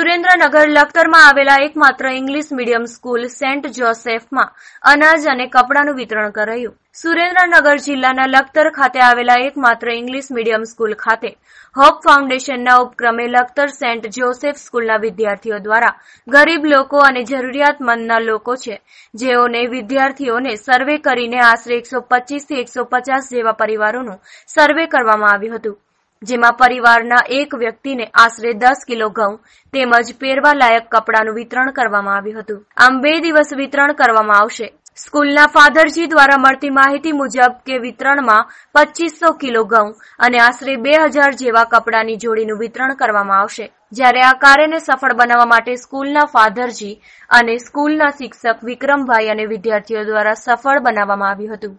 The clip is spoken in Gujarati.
સુરેન્દ્રનગર લખતરમાં આવેલા એકમાત્ર ઇંગ્લિશ મીડિયમ સ્કૂલ સેન્ટ જોસેફમાં અનાજ અને કપડાનું વિતરણ કરાયું સુરેન્દ્રનગર જિલ્લાના લખતર ખાતે આવેલા એકમાત્ર ઇંગ્લિશ મીડિયમ સ્કૂલ ખાતે હોપ ફાઉન્ડેશનના ઉપક્રમે લખતર સેન્ટ જોસેફ સ્કૂલના વિદ્યાર્થીઓ દ્વારા ગરીબ લોકો અને જરૂરિયાતમંદના લોકો છે જેઓને વિદ્યાર્થીઓને સર્વે કરીને આશરે એકસો થી એકસો પચાસ જેવા પરિવારોનું સર્વે કરવામાં આવ્યું હતું જેમાં પરિવારના એક વ્યક્તિને આશરે દસ કિલો ઘઉં તેમજ પહેરવા લાયક કપડાનું વિતરણ કરવામાં આવ્યું હતું આમ બે દિવસ વિતરણ કરવામાં આવશે સ્કૂલના ફાધરજી દ્વારા મળતી માહિતી મુજબ કે વિતરણમાં પચીસો કિલો ઘઉં અને આશરે બે હજાર જેવા કપડાની જોડીનું વિતરણ કરવામાં આવશે જ્યારે આ કાર્યને સફળ બનાવવા માટે સ્કૂલના ફાધરજી અને સ્કૂલના શિક્ષક વિક્રમભાઈ અને વિદ્યાર્થીઓ દ્વારા સફળ બનાવવામાં આવ્યું હતું